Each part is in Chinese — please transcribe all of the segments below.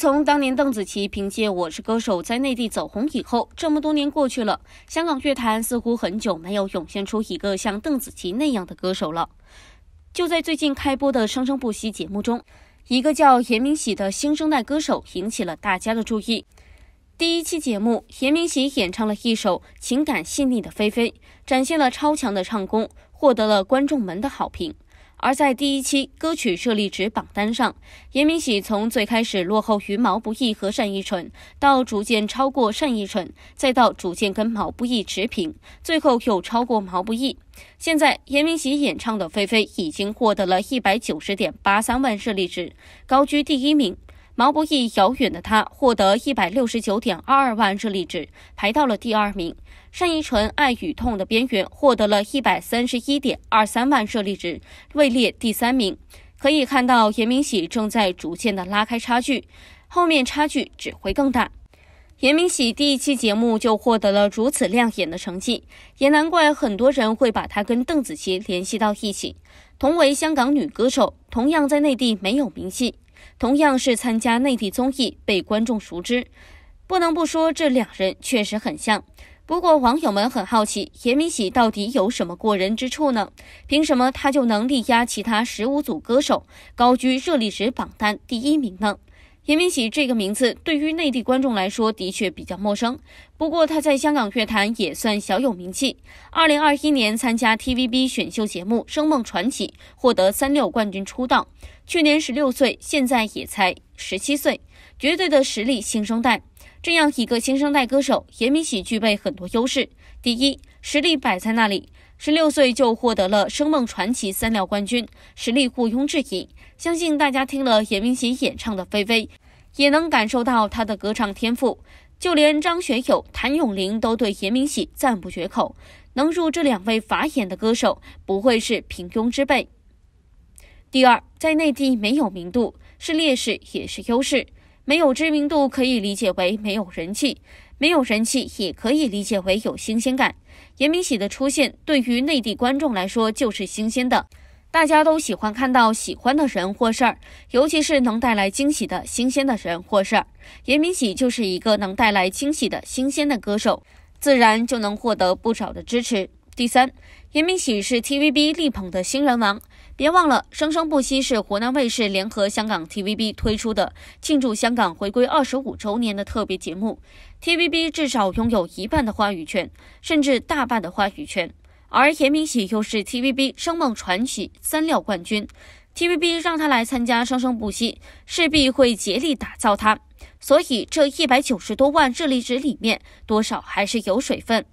从当年邓紫棋凭借《我是歌手》在内地走红以后，这么多年过去了，香港乐坛似乎很久没有涌现出一个像邓紫棋那样的歌手了。就在最近开播的《生生不息》节目中，一个叫严明喜的新生代歌手引起了大家的注意。第一期节目，严明喜演唱了一首情感细腻的《菲菲》，展现了超强的唱功，获得了观众们的好评。而在第一期歌曲设立值榜单上，严明喜从最开始落后于毛不易和单依纯，到逐渐超过单依纯，再到逐渐跟毛不易持平，最后又超过毛不易。现在，严明喜演唱的《菲菲》已经获得了一百九十点八三万设立值，高居第一名。毛不易，遥远的他获得一百六十九点二二万热力值，排到了第二名。单依纯《爱与痛的边缘》获得了一百三十一点二三万热力值，位列第三名。可以看到，严明喜正在逐渐的拉开差距，后面差距只会更大。严明喜第一期节目就获得了如此亮眼的成绩，也难怪很多人会把他跟邓紫棋联系到一起。同为香港女歌手，同样在内地没有名气。同样是参加内地综艺被观众熟知，不能不说这两人确实很像。不过网友们很好奇，严明喜到底有什么过人之处呢？凭什么他就能力压其他十五组歌手，高居热力值榜单第一名呢？严明喜这个名字对于内地观众来说的确比较陌生，不过他在香港乐坛也算小有名气。二零二一年参加 TVB 选秀节目《声梦传奇》，获得三六冠军出道。去年十六岁，现在也才十七岁，绝对的实力新生代。这样一个新生代歌手，严明喜具备很多优势。第一，实力摆在那里，十六岁就获得了《声梦传奇》三料冠军，实力毋庸置疑。相信大家听了严明喜演唱的《菲菲》。也能感受到他的歌唱天赋，就连张学友、谭咏麟都对严明喜赞不绝口。能入这两位法眼的歌手，不会是平庸之辈。第二，在内地没有名度，是劣势也是优势。没有知名度可以理解为没有人气，没有人气也可以理解为有新鲜感。严明喜的出现，对于内地观众来说就是新鲜的。大家都喜欢看到喜欢的人或事儿，尤其是能带来惊喜的新鲜的人或事儿。严明喜就是一个能带来惊喜的新鲜的歌手，自然就能获得不少的支持。第三，严明喜是 TVB 力捧的新人王。别忘了，《生生不息》是湖南卫视联合香港 TVB 推出的庆祝香港回归二十五周年的特别节目，TVB 至少拥有一半的话语权，甚至大半的话语权。而严明喜又是 TVB《声梦传奇》三料冠军，TVB 让他来参加《生生不息》，势必会竭力打造他。所以这一百九十多万热力值里面，多少还是有水分。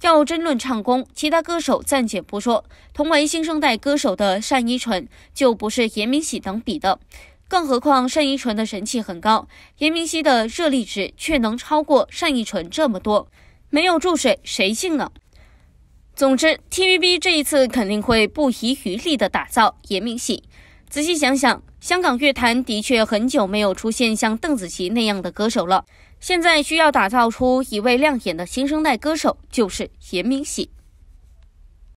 要争论唱功，其他歌手暂且不说，同为新生代歌手的单依纯就不是严明喜能比的。更何况单依纯的神气很高，严明喜的热力值却能超过单依纯这么多，没有注水谁信呢？总之，TVB 这一次肯定会不遗余力地打造严明喜。仔细想想，香港乐坛的确很久没有出现像邓紫棋那样的歌手了。现在需要打造出一位亮眼的新生代歌手，就是严明喜。